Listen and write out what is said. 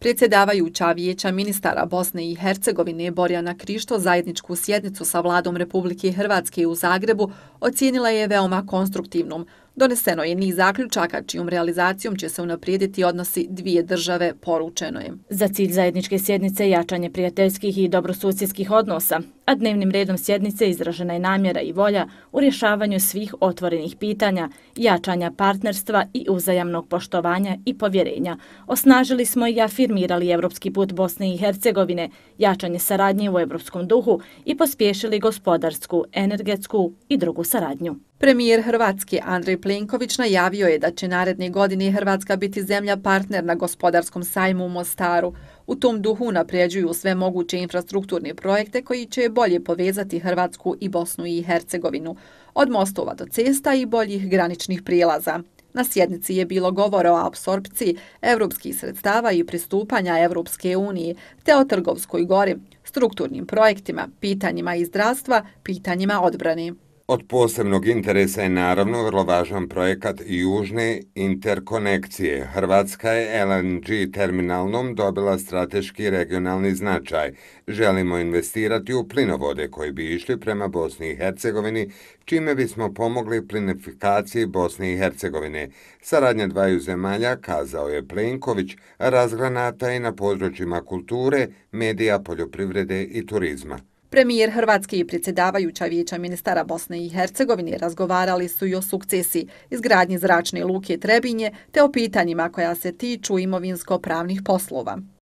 Predsjedavajuća vijeća ministara Bosne i Hercegovine Borjana Krišto zajedničku sjednicu sa vladom Republike Hrvatske u Zagrebu ocijenila je veoma konstruktivnom. Doneseno je niz zaključaka čijom realizacijom će se unaprijediti odnosi dvije države poručeno je. Za cilj zajedničke sjednice je jačanje prijateljskih i dobrosusijskih odnosa, a dnevnim redom sjednice izražena je namjera i volja u rješavanju svih otvorenih pitanja, jačanja partnerstva i uzajamnog poštovanja i povjerenja. Osnažili smo i afirmirali Evropski put Bosne i Hercegovine, jačanje saradnje u evropskom duhu i pospješili gospodarsku, energetsku i drugu saradnju. Premijer Hrvatski Andrej Plenković najavio je da će naredne godine Hrvatska biti zemlja partner na gospodarskom sajmu u Mostaru, U tom duhu napređuju sve moguće infrastrukturne projekte koji će bolje povezati Hrvatsku i Bosnu i Hercegovinu, od mostova do cesta i boljih graničnih prilaza. Na sjednici je bilo govora o absorpciji evropskih sredstava i pristupanja Evropske unije, te o Trgovskoj gori, strukturnim projektima, pitanjima i zdravstva, pitanjima odbrani. Od posebnog interesa je naravno vrlo važan projekat Južne interkonekcije. Hrvatska je LNG terminalnom dobila strateški regionalni značaj. Želimo investirati u plinovode koji bi išli prema Bosni i Hercegovini, čime bi smo pomogli plinifikaciji Bosne i Hercegovine. Saradnja dvaju zemalja, kazao je Plenković, razgranata je na područjima kulture, medija, poljoprivrede i turizma. Premijer Hrvatske i predsjedavajuća vijeća ministara Bosne i Hercegovine razgovarali su i o sukcesi izgradnje zračne luke Trebinje te o pitanjima koja se tiču imovinsko-pravnih poslova.